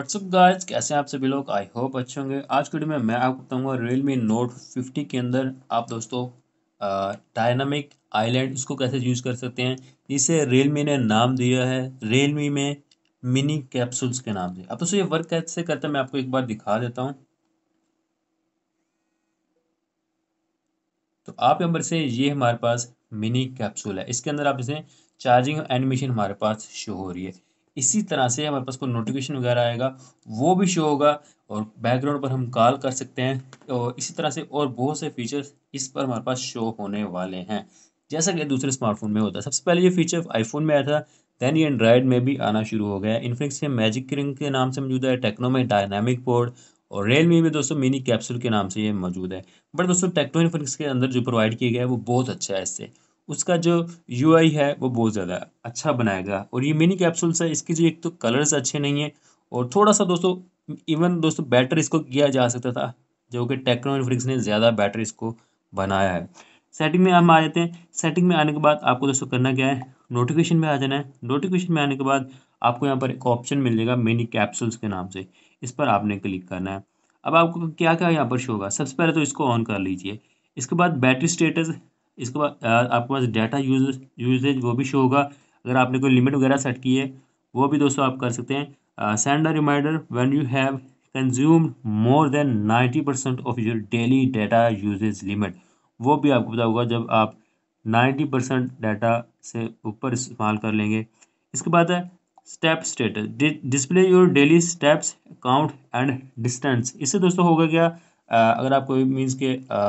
WhatsApp guys कैसे आप सभी लोग आई होप अच्छे होंगे आज की वीडियो में मैं आपको बताऊंगा रियलमी नोट 50 के अंदर आप दोस्तों डायनामिक आइलैंड इसको कैसे यूज़ कर सकते हैं इसे रियलमी ने नाम दिया है रियलमी में मिनी कैप्सूल्स के नाम से अब दोस्तों ये वर्क कैसे करते हैं मैं आपको एक बार दिखा देता हूँ तो आप यहाँ से ये हमारे पास मिनी कैप्सूल है इसके अंदर आप इसे चार्जिंग एनिमेशन हमारे पास शो हो रही है इसी तरह से हमारे पास कोई नोटिफिकेशन वगैरह आएगा वो भी शो होगा और बैकग्राउंड पर हम कॉल कर सकते हैं और इसी तरह से और बहुत से फीचर्स इस पर हमारे पास शो होने वाले हैं जैसा कि दूसरे स्मार्टफोन में होता है सबसे पहले ये फीचर आईफोन में आया था दैन ये एंड्राइड में भी आना शुरू हो गया इन्फिनिक्स में मैजिक रिंग के नाम से मौजूद है टेक्नो में डायनामिक बोर्ड और रियलमी में दोस्तों मिनी कैप्सूल के नाम से ये मौजूद है बट दोस्तों टेक्नो इन्फिनिक्स के अंदर जो प्रोवाइड किया गया है वो बहुत अच्छा है इससे उसका जो यू है वो बहुत ज़्यादा अच्छा बनाएगा और ये मिनी कैप्सूल्स है इसके जो एक तो कलर्स अच्छे नहीं है और थोड़ा सा दोस्तों इवन दोस्तों बैटर इसको किया जा सकता था जो कि टेक्नो फ्रिक्स ने ज़्यादा बैटर इसको बनाया है सेटिंग में हम आ जाते हैं सेटिंग में आने के बाद आपको दोस्तों करना क्या है नोटिफिकेशन में आ जाना है नोटिफिकेशन में आने के बाद आपको यहाँ पर एक ऑप्शन मिल जाएगा मिनी कैप्सूल्स के नाम से इस पर आपने क्लिक करना है अब आपको क्या क्या यहाँ पर शो होगा सबसे पहले तो इसको ऑन कर लीजिए इसके बाद बैटरी स्टेटस इसके बाद आपके पास डाटा यूज यूजेज वो भी शो होगा अगर आपने कोई लिमिट वगैरह सेट की है वो भी दोस्तों आप कर सकते हैं send a reminder when you have consumed more than ninety percent of your daily data usage limit वो भी आपको पता होगा जब आप नाइन्टी परसेंट डाटा से ऊपर इस्तेमाल कर लेंगे इसके बाद है step status display your daily steps count and distance इससे दोस्तों होगा क्या अगर आप कोई मीन्स के आ,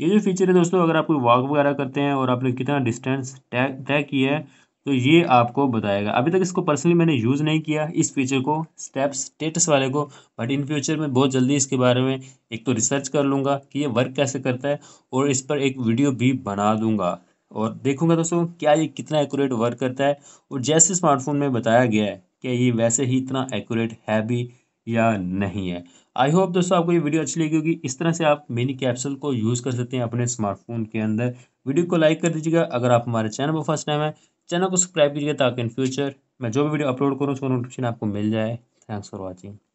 ये जो फीचर है दोस्तों अगर आप कोई वॉक वगैरह करते हैं और आपने कितना डिस्टेंस तय किया है तो ये आपको बताएगा अभी तक इसको पर्सनली मैंने यूज़ नहीं किया इस फीचर को स्टेप्स स्टेटस वाले को बट इन फ्यूचर में बहुत जल्दी इसके बारे में एक तो रिसर्च कर लूँगा कि ये वर्क कैसे करता है और इस पर एक वीडियो भी बना दूँगा और देखूँगा दोस्तों क्या ये कितना एक्यूरेट वर्क करता है और जैसे स्मार्टफोन में बताया गया है क्या ये वैसे ही इतना एक्यूरेट है भी या नहीं है आई होप दोस्तों आपको ये वीडियो अच्छी लगी होगी इस तरह से आप मिनी कैप्सूल को यूज़ कर सकते हैं अपने स्मार्टफोन के अंदर वीडियो को लाइक कर दीजिएगा अगर आप हमारे चैनल पर फर्स्ट टाइम है चैनल को सब्सक्राइब कीजिएगा ताकि इन फ्यूचर मैं जो भी वीडियो अपलोड करूँ उसका नोटिफिकेशन आपको मिल जाए थैंक्स फॉर वॉचिंग